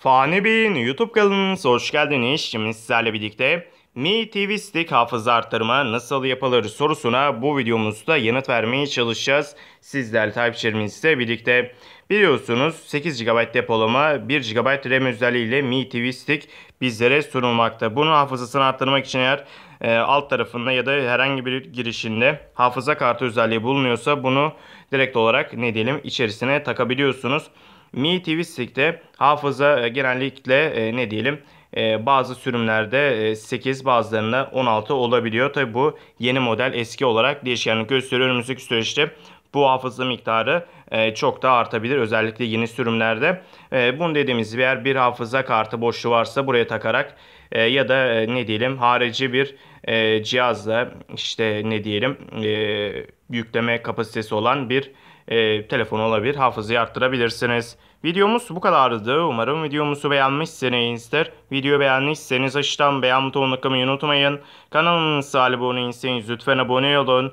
Fani Bey'in YouTube kanalınıza hoş geldiniz. Şimdi sizlerle birlikte Mi TV Stick hafıza artırma nasıl yapılır sorusuna bu videomuzda yanıt vermeye çalışacağız. Sizler takipçilerimizle birlikte biliyorsunuz 8 GB depolama 1 GB RAM özelliğiyle Mi TV Stick bizlere sunulmakta. Bunun hafızasını arttırmak için eğer e, alt tarafında ya da herhangi bir girişinde hafıza kartı özelliği bulunuyorsa bunu direkt olarak ne diyelim içerisine takabiliyorsunuz. Mi TV Stick'te hafıza e, genellikle e, ne diyelim e, bazı sürümlerde 8 bazılarında 16 olabiliyor. Tabi bu yeni model eski olarak değişkenlik gösteriyor. Önümüzdeki süreçte bu hafıza miktarı e, çok da artabilir. Özellikle yeni sürümlerde. E, bunu dediğimiz yer bir hafıza kartı boşluğu varsa buraya takarak e, ya da e, ne diyelim harici bir cihazla işte ne diyelim yükleme kapasitesi olan bir e, telefon olabilir. Hafızayı arttırabilirsiniz. Videomuz bu kadardı. Umarım videomuzu beğenmişsinizdir. Video beğenmişseniz aşağıdan beğen butonuna tıklamayı unutmayın. Kanalımıza abone değilseniz lütfen abone olun.